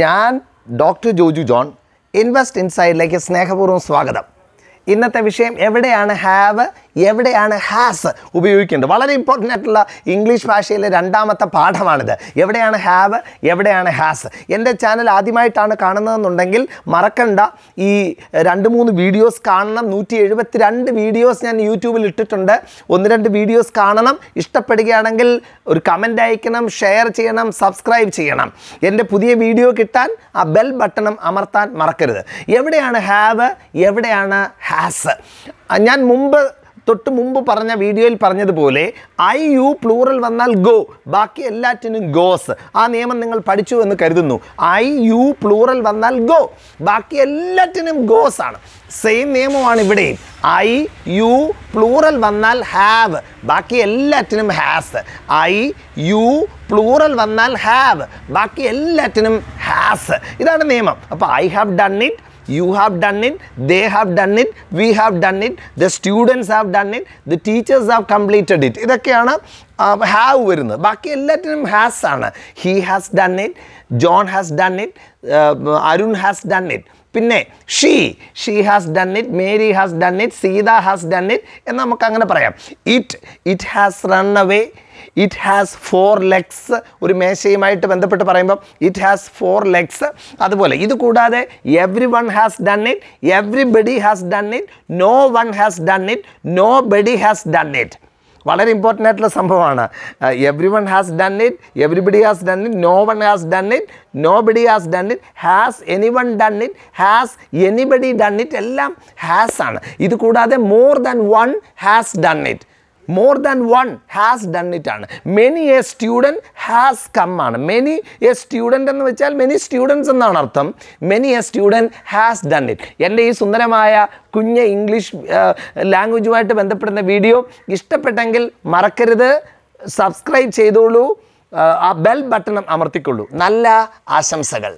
ഞാൻ doctor Joju John invest ഇൻസൈഡിലേക്ക് സ്നേഹപൂർവ്വം സ്വാഗതം ഇന്നത്തെ വിഷയം എവിടെയാണ് ഹാവ് എവിടെയാണ് ഹാസ് ഉപയോഗിക്കേണ്ടത് വളരെ ഇമ്പോർട്ടൻ്റ് ആയിട്ടുള്ള ഇംഗ്ലീഷ് ഭാഷയിലെ രണ്ടാമത്തെ പാഠമാണിത് എവിടെയാണ് ഹാവ് എവിടെയാണ് ഹാസ് എൻ്റെ ചാനൽ ആദ്യമായിട്ടാണ് കാണുന്നതെന്നുണ്ടെങ്കിൽ മറക്കണ്ട ഈ രണ്ട് മൂന്ന് വീഡിയോസ് കാണണം നൂറ്റി എഴുപത്തി രണ്ട് വീഡിയോസ് ഞാൻ യൂട്യൂബിൽ ഇട്ടിട്ടുണ്ട് ഒന്ന് രണ്ട് വീഡിയോസ് കാണണം ഇഷ്ടപ്പെടുകയാണെങ്കിൽ ഒരു കമൻ്റ് അയക്കണം ഷെയർ ചെയ്യണം സബ്സ്ക്രൈബ് ചെയ്യണം എൻ്റെ പുതിയ വീഡിയോ കിട്ടാൻ ആ ബെൽ ബട്ടണും അമർത്താൻ മറക്കരുത് എവിടെയാണ് ഹാവ് എവിടെയാണ് ഹാസ് ഞാൻ മുമ്പ് തൊട്ട് മുമ്പ് പറഞ്ഞ വീഡിയോയിൽ പറഞ്ഞതുപോലെ ഐ യു പ്ലൂറൽ വന്നാൽ ഗോ ബാക്കി എല്ലാറ്റിനും ഗോസ് ആ നിയമം നിങ്ങൾ പഠിച്ചു എന്ന് കരുതുന്നു ഐ യു പ്ലൂറൽ വന്നാൽ ഗോ ബാക്കി എല്ലാറ്റിനും ഗോസ് ആണ് സെയിം നിയമമാണ് ഇവിടെയും ഐ യു പ്ലൂറൽ വന്നാൽ ഹാവ് ബാക്കി എല്ലാറ്റിനും ഹാസ് ഐ യു പ്ലൂറൽ വന്നാൽ ഹാവ് ബാക്കി എല്ലാറ്റിനും ഹാസ് ഇതാണ് നിയമം അപ്പോൾ I have done it you have done it, they have done it, we have done it, the students have done it, the teachers have completed it. Have വരുന്നത് ബാക്കി എല്ലാറ്റിനും has ആണ് he has done it John has done it Arun has done it പിന്നെ she she has done it Mary has done it Sita has done it എന്ന് നമുക്ക് അങ്ങനെ പറയാം it it has run away it has four legs ഒരു മേശയുമായിട്ട് ബന്ധപ്പെട്ട് പറയുമ്പം it has four legs അതുപോലെ ഇത് കൂടാതെ everyone has done it body has done it no one has done it nobody has done it വളരെ important ആയിട്ടുള്ള സംഭവമാണ് everyone has done it everybody has done it no one has done it nobody has done it has anyone done it has anybody done it എല്ലാം has ആണ് ഇത് കൂടാതെ more than one has done it more than one has done it ആണ് many a student has come ആണ് many a student എന്ന് വെച്ചാൽ many students എന്നാണ് അർത്ഥം many a student has done it എൻ്റെ ഈ സുന്ദരമായ കുഞ്ഞ് ഇംഗ്ലീഷ് ലാംഗ്വേജുമായിട്ട് ബന്ധപ്പെടുന്ന വീഡിയോ ഇഷ്ടപ്പെട്ടെങ്കിൽ മറക്കരുത് സബ്സ്ക്രൈബ് ചെയ്തോളൂ ആ ബെൽ ബട്ടൺ അമർത്തിക്കൊള്ളൂ നല്ല ആശംസകൾ